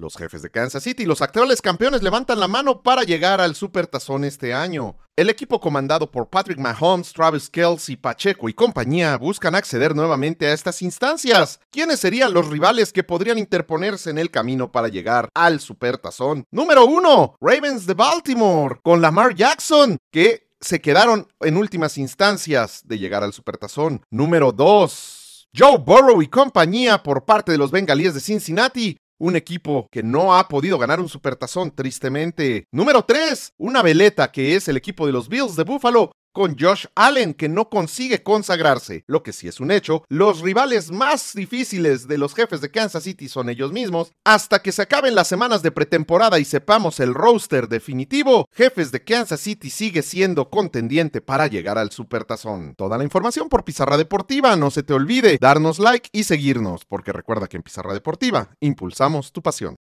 Los jefes de Kansas City, y los actuales campeones, levantan la mano para llegar al Super Tazón este año. El equipo comandado por Patrick Mahomes, Travis Kelsey, Pacheco y compañía buscan acceder nuevamente a estas instancias. ¿Quiénes serían los rivales que podrían interponerse en el camino para llegar al Super Tazón? Número 1, Ravens de Baltimore, con Lamar Jackson, que se quedaron en últimas instancias de llegar al Supertazón. Número 2. Joe Burrow y compañía por parte de los bengalíes de Cincinnati un equipo que no ha podido ganar un supertazón, tristemente. Número 3, una veleta que es el equipo de los Bills de Buffalo, con Josh Allen, que no consigue consagrarse. Lo que sí es un hecho, los rivales más difíciles de los jefes de Kansas City son ellos mismos. Hasta que se acaben las semanas de pretemporada y sepamos el roster definitivo, jefes de Kansas City sigue siendo contendiente para llegar al Supertazón. Toda la información por Pizarra Deportiva, no se te olvide darnos like y seguirnos, porque recuerda que en Pizarra Deportiva impulsamos tu pasión.